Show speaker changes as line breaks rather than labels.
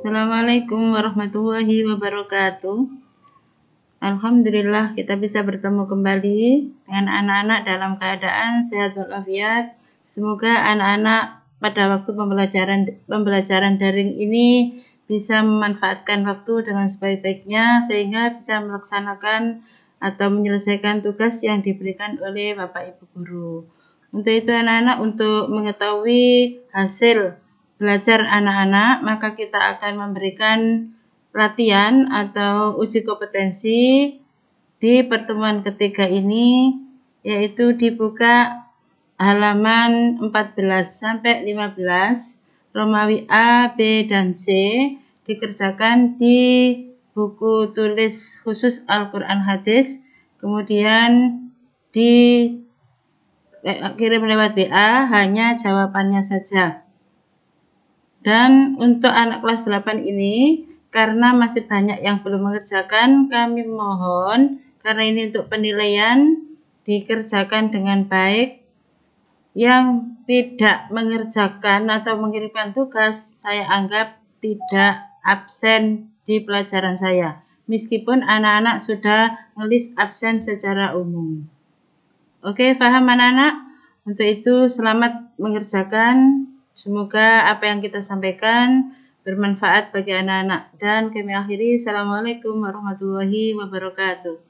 Assalamualaikum warahmatullahi wabarakatuh. Alhamdulillah kita bisa bertemu kembali dengan anak-anak dalam keadaan sehat walafiat. Semoga anak-anak pada waktu pembelajaran pembelajaran daring ini bisa memanfaatkan waktu dengan sebaik-baiknya sehingga bisa melaksanakan atau menyelesaikan tugas yang diberikan oleh Bapak Ibu guru. Untuk itu anak-anak untuk mengetahui hasil belajar anak-anak, maka kita akan memberikan pelatihan atau uji kompetensi di pertemuan ketiga ini yaitu dibuka halaman 14 sampai 15 Romawi A, B dan C dikerjakan di buku tulis khusus Al-Qur'an Hadis kemudian di eh, kirim lewat WA hanya jawabannya saja. Dan untuk anak kelas 8 ini, karena masih banyak yang belum mengerjakan, kami mohon karena ini untuk penilaian dikerjakan dengan baik. Yang tidak mengerjakan atau mengirimkan tugas, saya anggap tidak absen di pelajaran saya. Meskipun anak-anak sudah nulis absen secara umum. Oke, paham anak-anak? Untuk itu, selamat mengerjakan Semoga apa yang kita sampaikan bermanfaat bagi anak-anak. Dan kami akhiri, Assalamualaikum warahmatullahi wabarakatuh.